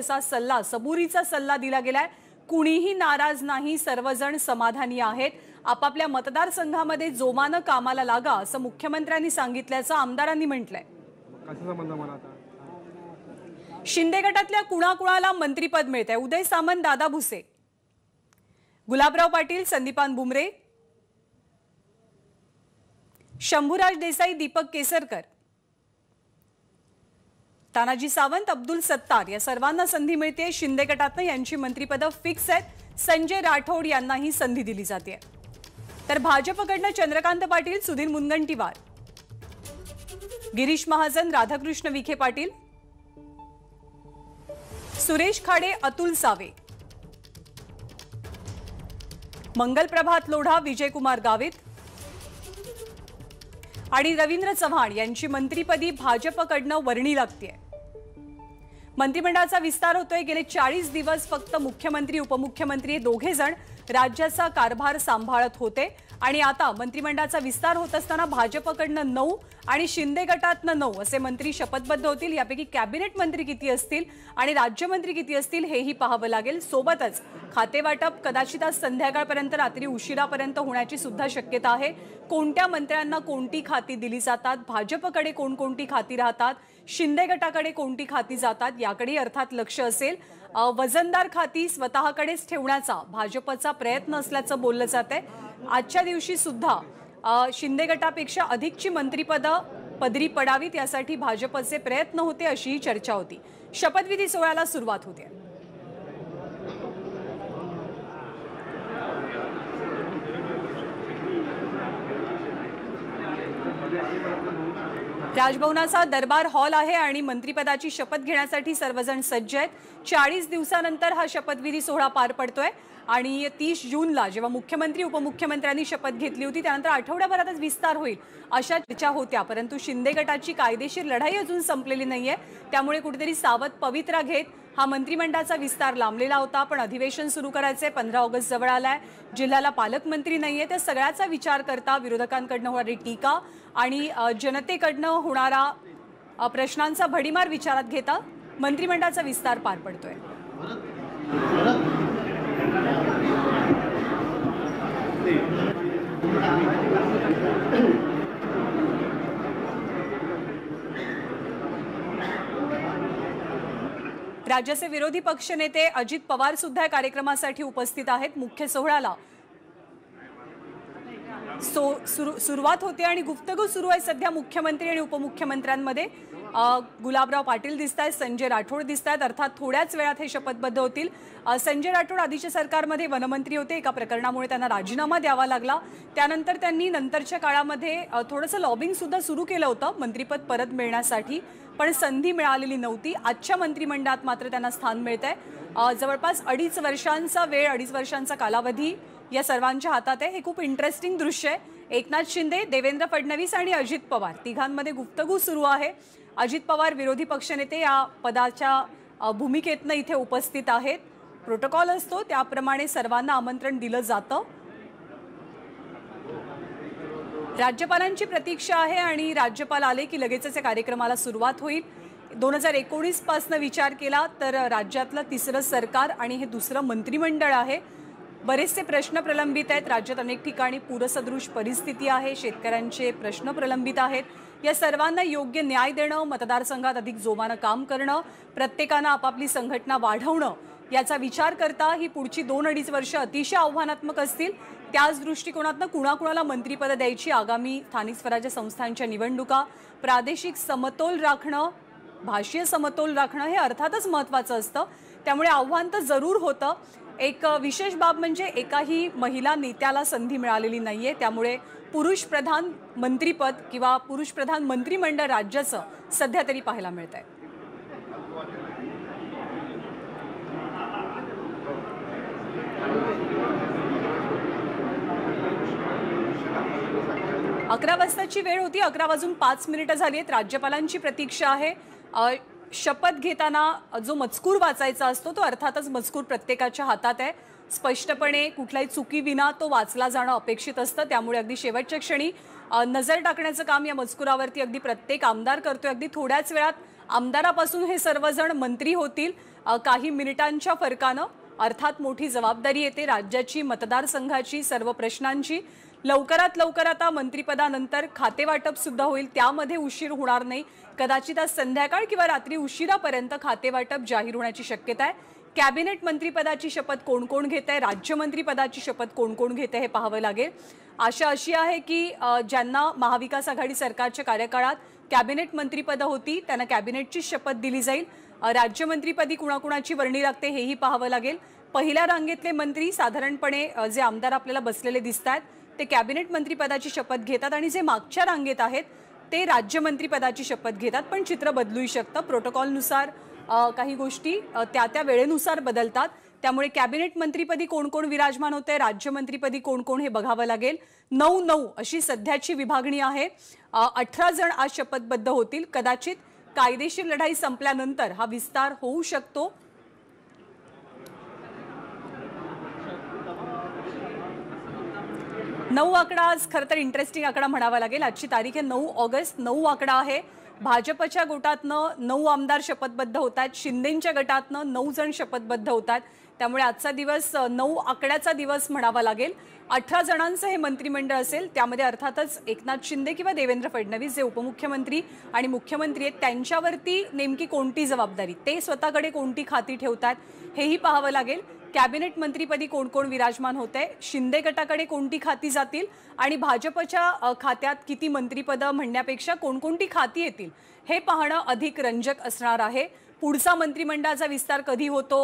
असा सल्ला सबुरीचा सल्ला दिला गेलाय कुणीही नाराज नाही सर्वजण समाधानी आहेत आपापल्या मतदारसंघामध्ये जोमानं कामाला लागा असं मुख्यमंत्र्यांनी सांगितल्याचं आमदारांनी म्हटलंय शिंदे गटातल्या कुणाकुणाला मंत्रीपद आहे उदय सामंत दादा भुसे गुलाबराव पाटील संदीपान बुमरे शंभूराज देसाई दीपक केसरकर तानाजी सावंत अब्दुल सत्तार या सर्वांना संधी मिळते शिंदे गटातनं यांची मंत्रिपदं फिक्स आहेत संजय राठोड यांनाही संधी दिली जाते तर भाजपकडनं चंद्रकांत पाटील सुधीर मुनगंटीवार गिरीश महाजन राधाकृष्ण विखे पाटील सुरेश खाडे अतुल सावे मंगल प्रभात लोढा विजयकुमार गावित आणि रवींद्र चव्हाण यांची मंत्रीपदी भाजपकडनं वर्णी लागते मंत्रिमंडळाचा विस्तार होतोय गेले चाळीस दिवस फक्त मुख्यमंत्री उपमुख्यमंत्री दोघे जण राज्याचा कारभार सांभाळत होते आणि आता मंत्रिमंडळाचा विस्तार होत असताना भाजपकडनं नऊ आणि शिंदे गटातनं नऊ असे मंत्री शपथबद्ध होतील यापैकी कॅबिनेट मंत्री किती असतील आणि राज्यमंत्री किती असतील हेही पाहावं लागेल सोबतच खातेवाटप कदाचित आज संध्याकाळपर्यंत रात्री उशिरापर्यंत होण्याची सुद्धा शक्यता आहे कोणत्या मंत्र्यांना कोणती खाती दिली जातात भाजपकडे कोणकोणती खाती राहतात शिंदे गटाकडे कोणती खाती जातात याकडे अर्थात लक्ष असेल वजनदार खाती स्वतःकडेच ठेवण्याचा भाजपचा प्रयत्न असल्याचं बोललं जात आहे आजच्या दिवशी सुद्धा शिंदे गटापेक्षा अधिकची मंत्रिपदं पदरी पडावीत यासाठी भाजपचे प्रयत्न होते अशीही चर्चा होती शपथविधी सोहळ्याला सुरुवात होते राजभवनाचा दरबार हॉल आहे आणि मंत्रिपदाची शपथ घेण्यासाठी सर्वजण सज्ज आहेत चाळीस दिवसानंतर हा शपथविधी सोहळा पार पडतोय आणि तीस जूनला जेव्हा मुख्यमंत्री उपमुख्यमंत्र्यांनी शपथ घेतली होती त्यानंतर आठवड्याभरातच विस्तार होईल अशा चर्चा होत्या परंतु शिंदे गटाची कायदेशीर लढाई अजून संपलेली नाहीये त्यामुळे कुठेतरी सावध पवित्रा घेत हा मंत्रिमंडळाचा विस्तार लांबलेला होता पण अधिवेशन सुरू करायचंय पंधरा ऑगस्ट जवळ आलाय जिल्ह्याला पालकमंत्री नाहीये त्या सगळ्याचा विचार करता विरोधकांकडनं होणारी टीका आणि जनतेकडनं होणारा प्रश्नांचा भडीमार विचारात घेता मंत्रिमंडळाचा विस्तार पार पडतोय राज्याचे विरोधी पक्षनेते अजित पवार सुद्धा या कार्यक्रमासाठी उपस्थित आहेत मुख्य सोहळ्याला सो सुरुवात होते आणि गुप्तगु सुरू आहे सध्या मुख्यमंत्री आणि उपमुख्यमंत्र्यांमध्ये गुलाबराव पाटील दिसत आहेत संजय राठोड दिसत आहेत अर्थात थोड्याच वेळात हे शपथबद्ध होतील संजय राठोड आधीच्या सरकारमध्ये वनमंत्री होते एका प्रकरणामुळे त्यांना राजीनामा द्यावा लागला त्यानंतर त्यांनी नंतरच्या काळामध्ये थोडंसं लॉबिंग सुद्धा सुरू केलं होतं मंत्रिपद परत मिळण्यासाठी पण संधी मिळालेली नव्हती आजच्या मंत्रिमंडळात मात्र त्यांना स्थान मिळतं आहे जवळपास अडीच वर्षांचा वेळ अडीच वर्षांचा कालावधी या सर्वांच्या हातात आहे हे खूप इंटरेस्टिंग दृश्य आहे एकनाथ शिंदे देवेंद्र फडणवीस आणि अजित पवार तिघांमध्ये गुप्तगू सुरू आहे अजित पवार विरोधी पक्षनेते या पदाच्या भूमिकेतनं इथे उपस्थित आहेत प्रोटोकॉल असतो त्याप्रमाणे सर्वांना आमंत्रण दिलं जातं राज्यपालांची प्रतीक्षा आहे आणि राज्यपाल आले की लगेचच या कार्यक्रमाला सुरुवात होईल दोन हजार एकोणीसपासनं विचार केला तर राज्यातलं तिसरं सरकार आणि हे दुसरं मंत्रिमंडळ आहे बरेचसे प्रश्न प्रलंबित आहेत राज्यात अनेक ठिकाणी पूरसदृश परिस्थिती आहे शेतकऱ्यांचे प्रश्न प्रलंबित आहेत या सर्वांना योग्य न्याय देणं मतदारसंघात अधिक जोमानं काम करणं प्रत्येकानं आपापली संघटना वाढवणं याचा विचार करता ही पुढची दोन अडीच वर्ष अतिशय आव्हानात्मक असतील त्याच दृष्टिकोनातनं कुणाकुणाला मंत्रिपदं द्यायची आगामी स्थानिक स्वराज्य संस्थांच्या निवडणुका प्रादेशिक समतोल राखणं भाषीय समतोल राखणं हे अर्थातच महत्त्वाचं असतं त्यामुळे आव्हान तर जरूर होतं एक विशेष बाब म्हणजे एकाही महिला नेत्याला संधी मिळालेली नाही आहे त्यामुळे पुरुष प्रधान मंत्रीपद किंवा पुरुष प्रधान मंत्रिमंडळ राज्याचं सध्या तरी पाहायला मिळत आहे अकरा वाजताची वेळ होती अकरा वाजून पाच मिनिटं झाली आहेत राज्यपालांची प्रतीक्षा आहे शपथ घेताना जो मजकूर वाचायचा असतो तो अर्थातच मजकूर प्रत्येकाच्या हातात आहे स्पष्टपणे कुठल्याही चुकीविना तो वाचला जाणं अपेक्षित असतं त्यामुळे अगदी शेवटच्या क्षणी नजर टाकण्याचं काम या मजकुरावरती अगदी प्रत्येक आमदार करतोय अगदी थोड्याच वेळात आमदारापासून हे सर्वजण मंत्री होतील काही मिनिटांच्या फरकानं अर्थात मोठी जबाबदारी येते राज्याची मतदारसंघाची सर्व प्रश्नांची लवकरात लवकर आता मंत्रिपदानंतर खातेवाटप सुद्धा होईल त्यामध्ये उशीर होणार नाही कदाचित आज संध्याकाळ किंवा रात्री उशिरापर्यंत खातेवाटप जाहीर होण्याची शक्यता आहे कॅबिनेट मंत्रीपदाची शपथ कोण कोण घेत आहे राज्यमंत्रीपदाची शपथ कोण कोण घेत आहे हे पाहावं लागेल आशा अशी आहे की ज्यांना महाविकास आघाडी सरकारच्या कार्यकाळात कॅबिनेट मंत्रीपदं होती त्यांना कॅबिनेटची शपथ दिली जाईल राज्यमंत्रीपदी कुणाकुणाची वर्णी लागते हेही पाहावं लागेल पहिल्या रांगेतले मंत्री साधारणपणे जे आमदार आपल्याला बसलेले दिसत आहेत ते कॅबिनेट मंत्रीपदाची शपथ घेतात आणि जे मागच्या रांगेत आहेत ते राज्यमंत्रीपदाची शपथ घेतात पण चित्र बदलूही शकतं प्रोटोकॉलनुसार काही गोष्टी त्या त्या वेळेनुसार बदलतात त्यामुळे कॅबिनेट मंत्रीपदी कोण कोण विराजमान होते राज्यमंत्रीपदी कोण कोण हे बघावं लागेल नऊ नऊ अशी सध्याची विभागणी आहे अठरा जण आज शपथबद्ध होतील कदाचित कायदेशीर लढाई संपल्यानंतर हा विस्तार होऊ शकतो नऊ आकडा आज खरं तर इंटरेस्टिंग आकडा म्हणावा लागेल आजची तारीख आहे नऊ ऑगस्ट नऊ आकडा आहे भाजपच्या गटातनं नऊ आमदार शपथबद्ध होतात शिंदेंच्या गटातनं नऊ जण शपथबद्ध होतात त्यामुळे आजचा दिवस नऊ आकड्याचा दिवस म्हणावा लागेल अठरा जणांचं हे मंत्रिमंडळ असेल त्यामध्ये अर्थातच एकनाथ शिंदे किंवा देवेंद्र फडणवीस जे उपमुख्यमंत्री आणि मुख्यमंत्री आहेत त्यांच्यावरती नेमकी कोणती जबाबदारी ते स्वतःकडे कोणती खाती ठेवतात हेही पाहावं लागेल कॅबिनेट मंत्रीपदी कोण कोण विराजमान होते शिंदे गटाकडे कोणती खाती जातील आणि भाजपच्या खात्यात किती मंत्रीपदं म्हणण्यापेक्षा कोणकोणती खाती येतील हे पाहणं अधिक रंजक असणार आहे पुढचा मंत्रिमंडळाचा विस्तार कधी होतो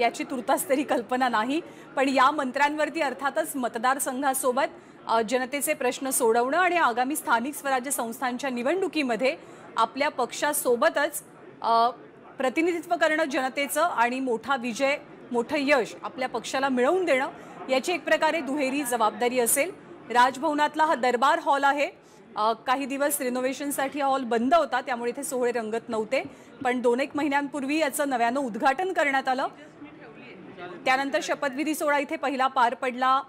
याची तुर्तास तरी कल्पना नाही पण या मंत्र्यांवरती अर्थातच मतदारसंघासोबत जनतेचे प्रश्न सोडवणं आणि आगामी स्थानिक स्वराज्य संस्थांच्या निवडणुकीमध्ये आपल्या पक्षासोबतच प्रतिनिधित्व करणं जनतेचं आणि मोठा विजय मोठं यश आपल्या पक्षाला मिळवून देणं याची एक प्रकारे दुहेरी जबाबदारी असेल राजभवनातला हा दरबार हॉल आहे काही दिवस रिनोव्हेशनसाठी हॉल बंद होता त्यामुळे इथे सोहळे रंगत नव्हते पण दोन एक महिन्यांपूर्वी याचं नव्यानं उद्घाटन करण्यात आलं त्यानंतर शपथविधी सोहळा इथे पहिला पार पडला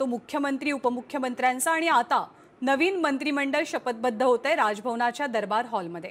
तो मुख्यमंत्री उपमुख्यमंत्र्यांचा आणि आता नवीन मंत्रिमंडळ शपथबद्ध होत आहे राजभवनाच्या दरबार हॉलमध्ये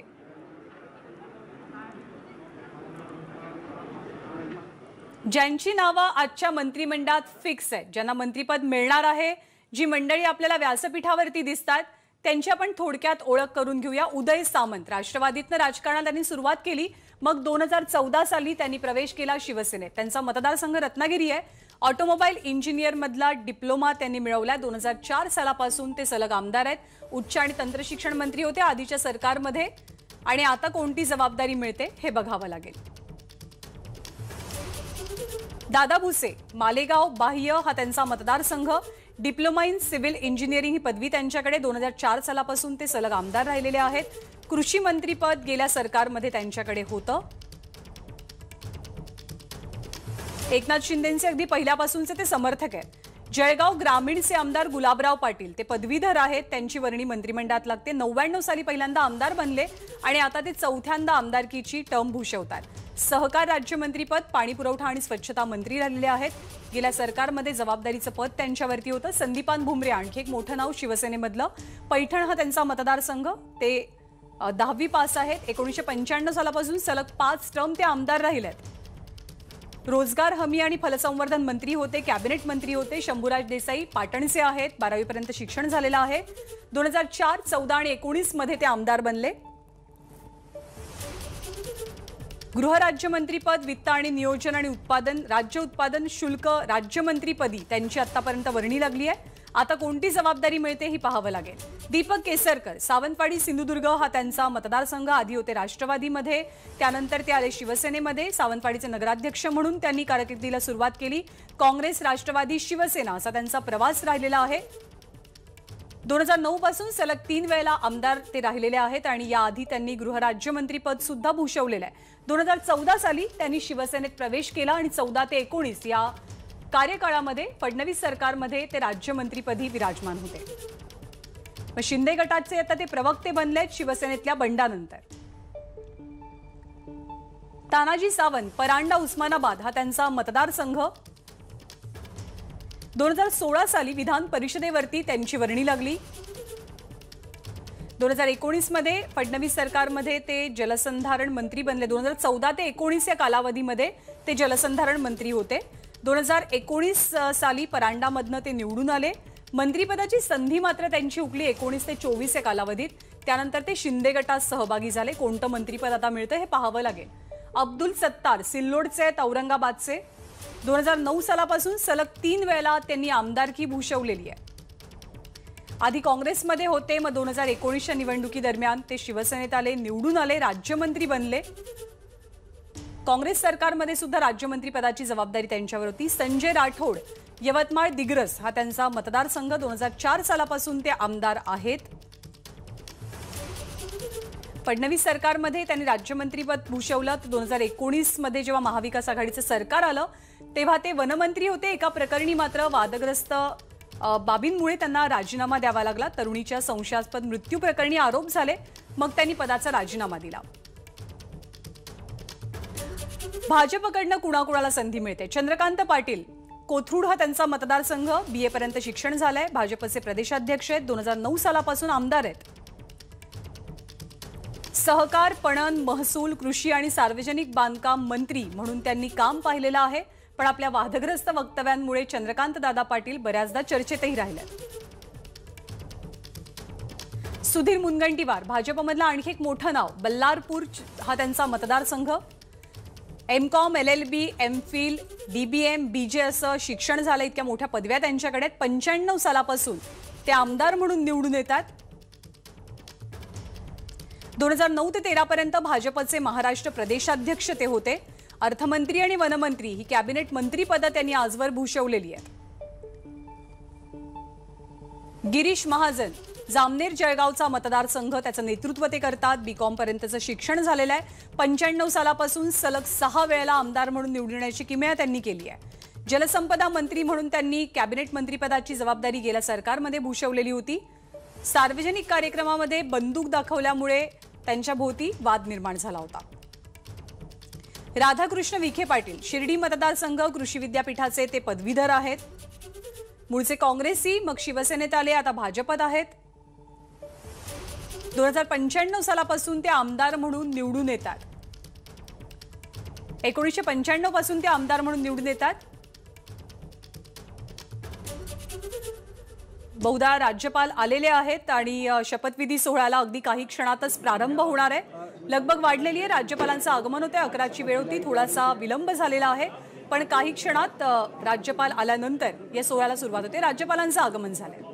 ज्यांची नावं आजच्या मंत्रिमंडळात फिक्स आहेत ज्यांना मंत्रिपद मिळणार आहे जी मंडळी आपल्याला व्यासपीठावरती दिसतात त्यांची आपण थोडक्यात ओळख करून घेऊया उदय सामंत राष्ट्रवादीतनं राजकारणात त्यांनी सुरुवात केली मग दोन हजार चौदा साली त्यांनी प्रवेश केला शिवसेनेत त्यांचा मतदारसंघ रत्नागिरी आहे ऑटोमोबाईल इंजिनियरमधला डिप्लोमा त्यांनी मिळवला दोन हजार चार सालापासून ते सलग आमदार आहेत उच्च आणि तंत्रशिक्षण मंत्री होते आधीच्या सरकारमध्ये आणि आता कोणती जबाबदारी मिळते हे बघावं लागेल दादा भुसे मालेगाव बाह्य हा त्यांचा मतदारसंघ डिप्लोमा इन सिव्हिल इंजिनिअरिंग ही पदवी त्यांच्याकडे दोन हजार चार सालापासून ते सलग आमदार राहिलेले आहेत कृषी मंत्रीपद गेल्या सरकारमध्ये त्यांच्याकडे होतं एकनाथ शिंदेचे अगदी पहिल्यापासूनचे ते समर्थक आहेत जळगाव ग्रामीणचे आमदार गुलाबराव पाटील ते पदवीधर आहेत त्यांची वर्णी मंत्रिमंडळात लागते नव्याण्णव साली पहिल्यांदा आमदार बनले आणि आता ते चौथ्यांदा आमदारकीची टर्म भूषवतात सहकार राज्यमंत्रीपद पाणी पुरवठा आणि स्वच्छता मंत्री राहिलेले आहेत गेल्या सरकारमध्ये जबाबदारीचं पद त्यांच्यावरती होतं संदीपान भुमरे आणखी एक मोठं नाव शिवसेनेमधलं पैठण हा त्यांचा मतदारसंघ ते दहावी पास आहेत एकोणीसशे पंच्याण्णव सालापासून सलग पाच टर्म ते आमदार राहिले आहेत रोजगार हमी आणि फलसंवर्धन मंत्री होते कॅबिनेट मंत्री होते शंभूराज देसाई पाटणचे आहेत बारावीपर्यंत शिक्षण झालेलं आहे दोन हजार चार चौदा आणि एकोणीसमध्ये ते आमदार बनले गृहराज्यमंत्रीपद वित्त आणि नियोजन आणि उत्पादन राज्य उत्पादन शुल्क राज्यमंत्रीपदी त्यांची आतापर्यंत वर्णी लागली आहे आता कोणती जबाबदारी मिळते ही पाहावं लागेल दीपक केसरकर सावंतवाडी सिंधुदुर्ग हा त्यांचा मतदारसंघ आधी होते राष्ट्रवादीमध्ये त्यानंतर ते आले शिवसेनेमध्ये सावंतवाडीचे नगराध्यक्ष म्हणून त्यांनी कारकिर्दीला सुरुवात केली काँग्रेस राष्ट्रवादी शिवसेना असा त्यांचा प्रवास राहिलेला आहे दोन हजार नऊ पासून सलग तीन वेळेला आमदार ते राहिलेले आहेत आणि याआधी त्यांनी पद सुद्धा भूषवलेलं आहे दोन हजार चौदा साली त्यांनी शिवसेनेत प्रवेश केला आणि चौदा ते एकोणीस या कार्यकाळामध्ये फडणवीस सरकारमध्ये ते राज्यमंत्रीपदी विराजमान होते मग शिंदे गटाचे आता ते प्रवक्ते बनलेत शिवसेनेतल्या बंडानंतर तानाजी सावंत परांडा उस्मानाबाद हा त्यांचा मतदारसंघ दोन हजार सोळा साली विधान परिषदेवरती त्यांची वर्णी लागली दोन हजार मध्ये फडणवीस सरकारमध्ये ते जलसंधारण मंत्री बनले दोन हजार चौदा ते एकोणीस या कालावधीमध्ये ते जलसंधारण मंत्री होते दोन हजार एकोणीस साली परांडामधनं ते निवडून आले मंत्रिपदाची संधी मात्र त्यांची उकली एकोणीस ते चोवीस या कालावधीत त्यानंतर ते शिंदे गटात सहभागी झाले कोणतं मंत्रिपद आता मिळतं हे पाहावं लागेल अब्दुल सत्तार सिल्लोडचे आहेत औरंगाबादचे दोन हजार नऊ सालापासून सलग तीन वेळेला त्यांनी आमदारकी भूषवलेली आहे आधी काँग्रेसमध्ये होते मग दोन हजार एकोणीसच्या निवडणुकीदरम्यान ते शिवसेनेत आले निवडून आले राज्यमंत्री बनले काँग्रेस सरकारमध्ये सुद्धा राज्यमंत्रीपदाची जबाबदारी त्यांच्यावर होती संजय राठोड यवतमाळ दिग्रस हा त्यांचा मतदारसंघ दोन हजार चार सालापासून ते आमदार आहेत फडणवीस सरकारमध्ये त्यांनी राज्यमंत्रीपद भूषवलं दोन हजार एकोणीसमध्ये जेव्हा महाविकास आघाडीचं सरकार आलं तेव्हा ते वनमंत्री होते एका प्रकरणी मात्र वादग्रस्त बाबींमुळे त्यांना राजीनामा द्यावा लागला तरुणीच्या संशयास्पद मृत्यू प्रकरणी आरोप झाले मग त्यांनी पदाचा राजीनामा दिला भाजपकडनं कुणाकुणाला संधी मिळते चंद्रकांत पाटील कोथरूड हा त्यांचा मतदारसंघ बी ए पर्यंत शिक्षण झालंय भाजपचे प्रदेशाध्यक्ष आहेत दोन हजार नऊ सालापासून आमदार आहेत सहकार पणन महसूल कृषी आणि सार्वजनिक बांधकाम मंत्री म्हणून त्यांनी काम पाहिलेलं आहे पण आपल्या वादग्रस्त वक्तव्यांमुळे चंद्रकांत दादा पाटील बऱ्याचदा चर्चेतही राहिले सुधीर मुनगंटीवार भाजपमधला आणखी एक मोठं नाव बल्लारपूर हा त्यांचा मतदारसंघ M com L L B M phil B B M B J असं शिक्षण झालं इतक्या मोठ्या पदव्या त्यांच्याकडे पंच्याण्णव सालापासून ते आमदार म्हणून निवडून येतात दोन हजार नऊ ते तेरापर्यंत भाजपचे महाराष्ट्र प्रदेशाध्यक्ष ते होते अर्थमंत्री आणि वनमंत्री ही कॅबिनेट मंत्रीपदं त्यांनी आजवर भूषवलेली आहेत गिरीश महाजन जामनेर जळगावचा मतदारसंघ त्याचं नेतृत्व ते करतात बीकॉम पर्यंतचं शिक्षण झालेलं आहे पंच्याण्णव सालापासून सलग सहा वेळेला आमदार म्हणून निवडण्याची किमया त्यांनी केली आहे जलसंपदा मंत्री म्हणून त्यांनी कॅबिनेट मंत्रीपदाची जबाबदारी गेल्या सरकारमध्ये भूषवलेली होती सार्वजनिक कार्यक्रमामध्ये बंदूक दाखवल्यामुळे त्यांच्या भोवती वाद निर्माण झाला होता राधाकृष्ण विखे पाटील शिर्डी मतदारसंघ कृषी विद्यापीठाचे ते पदवीधर आहेत मूळचे काँग्रेसी मग शिवसेनेत आले आता भाजपत आहेत दोन हजार पंच्याण्णव सालापासून ते आमदार म्हणून निवडून येतात एकोणीसशे पंच्याण्णव पासून ते आमदार म्हणून निवडून येतात बहुधा राज्यपाल आलेले आहेत आणि शपथविधी सोहळ्याला अगदी काही क्षणातच प्रारंभ होणार आहे लगभग वाढलेली आहे राज्यपालांचं आगमन होते अकराची वेळ होती थोडासा विलंब झालेला आहे पण काही क्षणात राज्यपाल आल्यानंतर या सोहळ्याला सुरुवात होते राज्यपालांचं आगमन झालंय